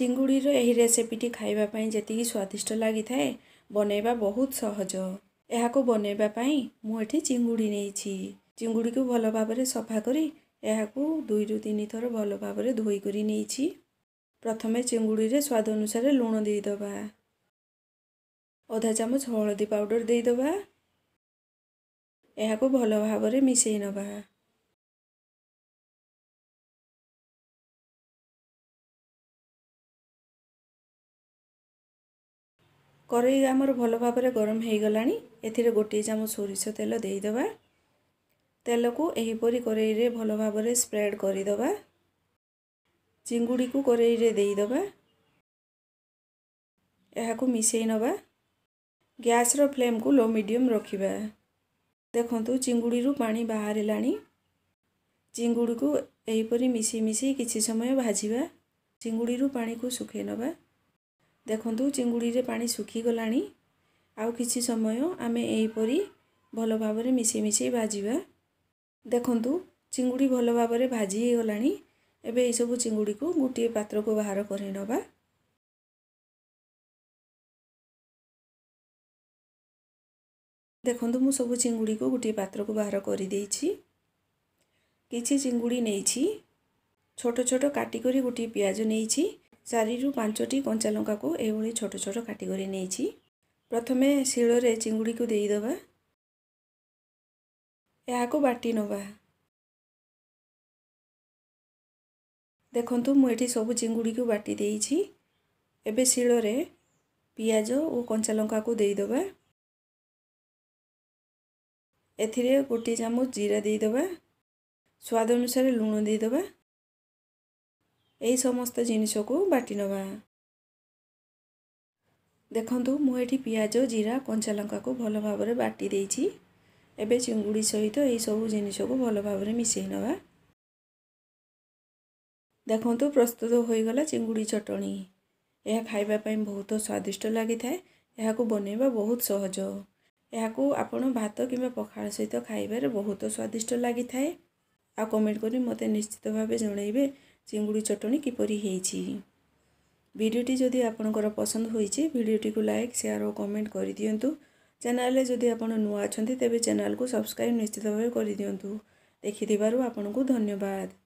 ଚିଙ୍ଗୁଡ଼ିର ଏହି ରେସିପିଟି ଖାଇବା ପାଇଁ ଯେତିକି ସ୍ୱାଦିଷ୍ଟ ଲାଗିଥାଏ ବନେଇବା ବହୁତ ସହଜ ଏହାକୁ ବନେଇବା ପାଇଁ ମୁଁ ଏଠି ଚିଙ୍ଗୁଡ଼ି ନେଇଛି ଚିଙ୍ଗୁଡ଼ିକୁ ଭଲ ଭାବରେ ସଫା କରି ଏହାକୁ ଦୁଇରୁ ତିନି ଥର ଭଲ ଭାବରେ ଧୋଇକରି ନେଇଛି ପ୍ରଥମେ ଚିଙ୍ଗୁଡ଼ିରେ ସ୍ୱାଦ ଅନୁସାରେ ଲୁଣ ଦେଇଦେବା ଅଧା ଚାମଚ ହଳଦୀ ପାଉଡ଼ର ଦେଇଦେବା ଏହାକୁ ଭଲ ଭାବରେ ମିଶାଇ ନେବା କରେଇ ଆମର ଭଲ ଭାବରେ ଗରମ ହୋଇଗଲାଣି ଏଥିରେ ଗୋଟିଏ ଚାମଚ ସୋରିଷ ତେଲ ଦେଇଦେବା ତେଲକୁ ଏହିପରି କରେଇରେ ଭଲ ଭାବରେ ସ୍ପ୍ରେଡ଼୍ କରିଦେବା ଚିଙ୍ଗୁଡ଼ିକୁ କରେଇରେ ଦେଇଦେବା ଏହାକୁ ମିଶାଇ ନେବା ଗ୍ୟାସ୍ର ଫ୍ଲେମ୍କୁ ଲୋ ମିଡ଼ିୟମ୍ ରଖିବା ଦେଖନ୍ତୁ ଚିଙ୍ଗୁଡ଼ିରୁ ପାଣି ବାହାରିଲାଣି ଚିଙ୍ଗୁଡ଼ିକୁ ଏହିପରି ମିଶି ମିଶି କିଛି ସମୟ ଭାଜିବା ଚିଙ୍ଗୁଡ଼ିରୁ ପାଣିକୁ ଶୁଖାଇ ନେବା ଦେଖନ୍ତୁ ଚିଙ୍ଗୁଡ଼ିରେ ପାଣି ଶୁଖିଗଲାଣି ଆଉ କିଛି ସମୟ ଆମେ ଏହିପରି ଭଲ ଭାବରେ ମିଶେଇ ମିଶେଇ ଭାଜିବା ଦେଖନ୍ତୁ ଚିଙ୍ଗୁଡ଼ି ଭଲ ଭାବରେ ଭାଜି ହୋଇଗଲାଣି ଏବେ ଏହିସବୁ ଚିଙ୍ଗୁଡ଼ିକୁ ଗୋଟିଏ ପାତ୍ରକୁ ବାହାର କରିନେବା ଦେଖନ୍ତୁ ମୁଁ ସବୁ ଚିଙ୍ଗୁଡ଼ିକୁ ଗୋଟିଏ ପାତ୍ରକୁ ବାହାର କରିଦେଇଛି କିଛି ଚିଙ୍ଗୁଡ଼ି ନେଇଛି ଛୋଟ ଛୋଟ କାଟିକରି ଗୋଟିଏ ପିଆଜ ନେଇଛି ଚାରିରୁ ପାଞ୍ଚଟି କଞ୍ଚା ଲଙ୍କାକୁ ଏଭଳି ଛୋଟ ଛୋଟ କାଟିକରି ନେଇଛି ପ୍ରଥମେ ଶିଳରେ ଚିଙ୍ଗୁଡ଼ିକୁ ଦେଇଦେବା ଏହାକୁ ବାଟି ନେବା ଦେଖନ୍ତୁ ମୁଁ ଏଠି ସବୁ ଚିଙ୍ଗୁଡ଼ିକୁ ବାଟି ଦେଇଛି ଏବେ ଶିଳରେ ପିଆଜ ଓ କଞ୍ଚା ଲଙ୍କାକୁ ଦେଇଦେବା ଏଥିରେ ଗୋଟିଏ ଚାମଚ ଜିରା ଦେଇଦେବା ସ୍ୱାଦ ଅନୁସାରେ ଲୁଣ ଦେଇଦେବା এই ସମସ୍ତ ଜିନିଷକୁ ବାଟି ନେବା ଦେଖନ୍ତୁ ମୁଁ ଏଠି ପିଆଜ ଜିରା କଞ୍ଚା ଲଙ୍କାକୁ ଭଲ ଭାବରେ ବାଟି ଦେଇଛି ଏବେ ଚିଙ୍ଗୁଡ଼ି ସହିତ ଏହିସବୁ ଜିନିଷକୁ ଭଲ ଭାବରେ ମିଶାଇ ନେବା ଦେଖନ୍ତୁ ପ୍ରସ୍ତୁତ ହୋଇଗଲା ଚିଙ୍ଗୁଡ଼ି ଚଟଣି ଏହା ଖାଇବା ପାଇଁ ବହୁତ ସ୍ୱାଦିଷ୍ଟ ଲାଗିଥାଏ ଏହାକୁ ବନେଇବା ବହୁତ ସହଜ ଏହାକୁ ଆପଣ ଭାତ କିମ୍ବା ପଖାଳ ସହିତ ଖାଇବାରେ ବହୁତ ସ୍ୱାଦିଷ୍ଟ ଲାଗିଥାଏ ଆଉ କମେଣ୍ଟ କରି ମୋତେ ନିଶ୍ଚିତ ଭାବେ ଜଣାଇବେ ଚିଙ୍ଗୁଡ଼ି ଚଟଣି କିପରି ହେଇଛି ଭିଡ଼ିଓଟି ଯଦି ଆପଣଙ୍କର ପସନ୍ଦ ହୋଇଛି ଭିଡ଼ିଓଟିକୁ ଲାଇକ୍ ସେୟାର ଓ କମେଣ୍ଟ କରିଦିଅନ୍ତୁ ଚ୍ୟାନେଲରେ ଯଦି ଆପଣ ନୂଆ ଅଛନ୍ତି ତେବେ ଚ୍ୟାନେଲକୁ ସବସ୍କ୍ରାଇବ୍ ନିଶ୍ଚିତ ଭାବେ କରିଦିଅନ୍ତୁ ଦେଖିଥିବାରୁ ଆପଣଙ୍କୁ ଧନ୍ୟବାଦ